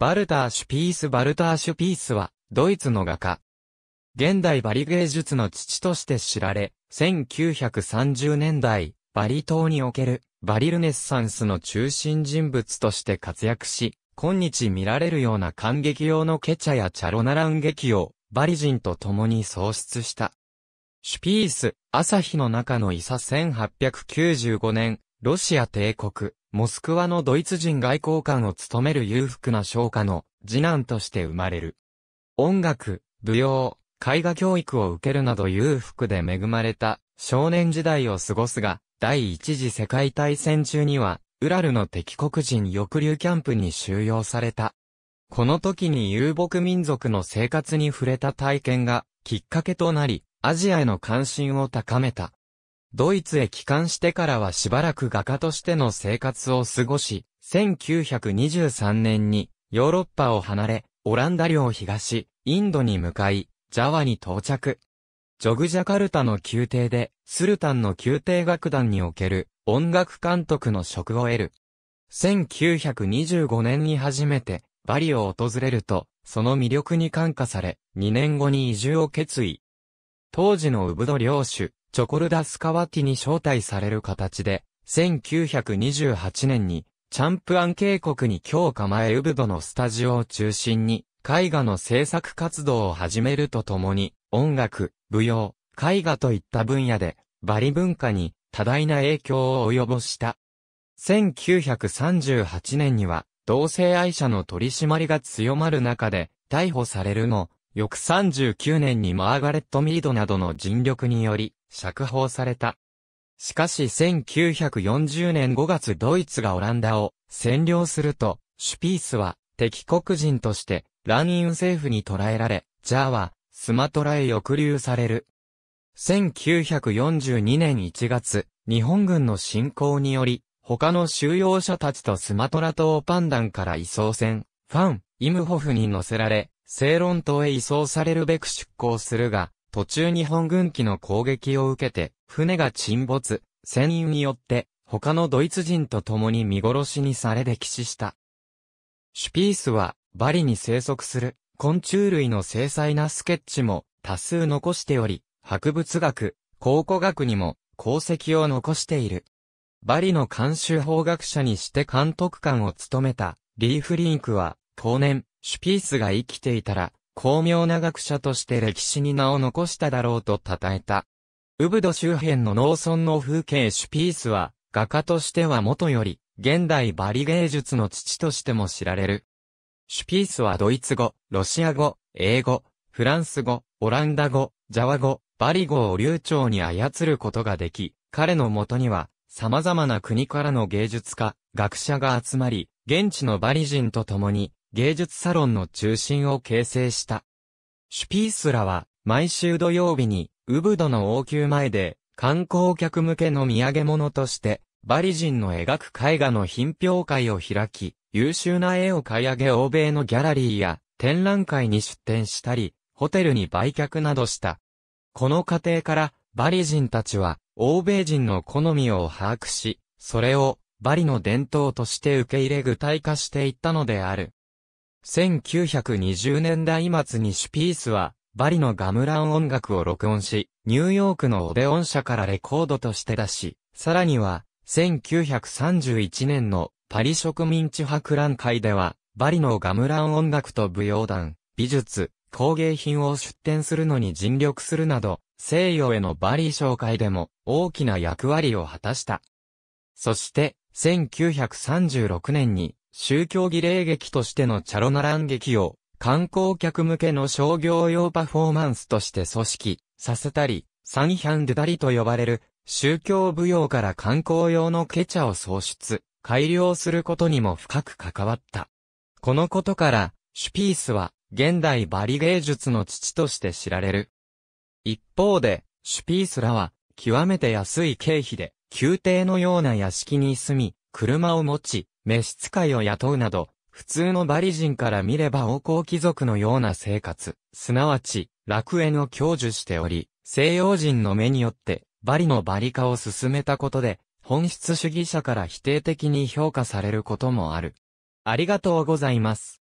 バルターシュピース・バルターシュピースは、ドイツの画家。現代バリ芸術の父として知られ、1930年代、バリ島における、バリルネッサンスの中心人物として活躍し、今日見られるような感激用のケチャやチャロナラン劇を、バリ人と共に創出した。シュピース、朝日の中のイサ1895年、ロシア帝国、モスクワのドイツ人外交官を務める裕福な商家の次男として生まれる。音楽、舞踊、絵画教育を受けるなど裕福で恵まれた少年時代を過ごすが、第一次世界大戦中には、ウラルの敵国人抑留キャンプに収容された。この時に遊牧民族の生活に触れた体験がきっかけとなり、アジアへの関心を高めた。ドイツへ帰還してからはしばらく画家としての生活を過ごし、1923年にヨーロッパを離れ、オランダ領東、インドに向かい、ジャワに到着。ジョグジャカルタの宮廷で、スルタンの宮廷楽団における音楽監督の職を得る。1925年に初めてバリを訪れると、その魅力に感化され、2年後に移住を決意。当時のウブド領主、チョコルダ・スカワティに招待される形で、1928年に、チャンプアン渓谷に今日構えウブドのスタジオを中心に、絵画の制作活動を始めるとともに、音楽、舞踊、絵画といった分野で、バリ文化に多大な影響を及ぼした。1938年には、同性愛者の取り締まりが強まる中で、逮捕されるの、翌39年にマーガレット・ミードなどの尽力により、釈放された。しかし1940年5月ドイツがオランダを占領すると、シュピースは敵国人としてランイン政府に捕らえられ、ジャーはスマトラへ抑留される。1942年1月、日本軍の侵攻により、他の収容者たちとスマトラ島パンダンから移送船、ファン、イムホフに乗せられ、正論島へ移送されるべく出港するが、途中日本軍機の攻撃を受けて、船が沈没、船員によって、他のドイツ人と共に見殺しにされ溺死した。シュピースは、バリに生息する昆虫類の精細なスケッチも多数残しており、博物学、考古学にも功績を残している。バリの監修法学者にして監督官を務めたリーフリンクは、当年、シュピースが生きていたら、巧妙な学者として歴史に名を残しただろうと称えた。ウブド周辺の農村の風景シュピースは、画家としては元より、現代バリ芸術の父としても知られる。シュピースはドイツ語、ロシア語、英語、フランス語、オランダ語、ジャワ語、バリ語を流暢に操ることができ、彼のもとには、様々な国からの芸術家、学者が集まり、現地のバリ人と共に、芸術サロンの中心を形成した。シュピースラは、毎週土曜日に、ウブドの王宮前で、観光客向けの土産物として、バリ人の描く絵画の品評会を開き、優秀な絵を買い上げ欧米のギャラリーや展覧会に出展したり、ホテルに売却などした。この過程から、バリ人たちは、欧米人の好みを把握し、それを、バリの伝統として受け入れ具体化していったのである。1920年代末にシュピースは、バリのガムラン音楽を録音し、ニューヨークのオデオン社からレコードとして出し、さらには、1931年のパリ植民地博覧会では、バリのガムラン音楽と舞踊団、美術、工芸品を出展するのに尽力するなど、西洋へのバリー紹介でも大きな役割を果たした。そして、1936年に宗教儀礼劇としてのチャロナラン劇を観光客向けの商業用パフォーマンスとして組織させたり、サンヒャンデダリと呼ばれる宗教舞踊から観光用のケチャを創出、改良することにも深く関わった。このことから、シュピースは現代バリ芸術の父として知られる。一方で、シュピースらは極めて安い経費で宮廷のような屋敷に住み、車を持ち、召使いを雇うなど、普通のバリ人から見れば王侯貴族のような生活、すなわち、楽園を享受しており、西洋人の目によって、バリのバリ化を進めたことで、本質主義者から否定的に評価されることもある。ありがとうございます。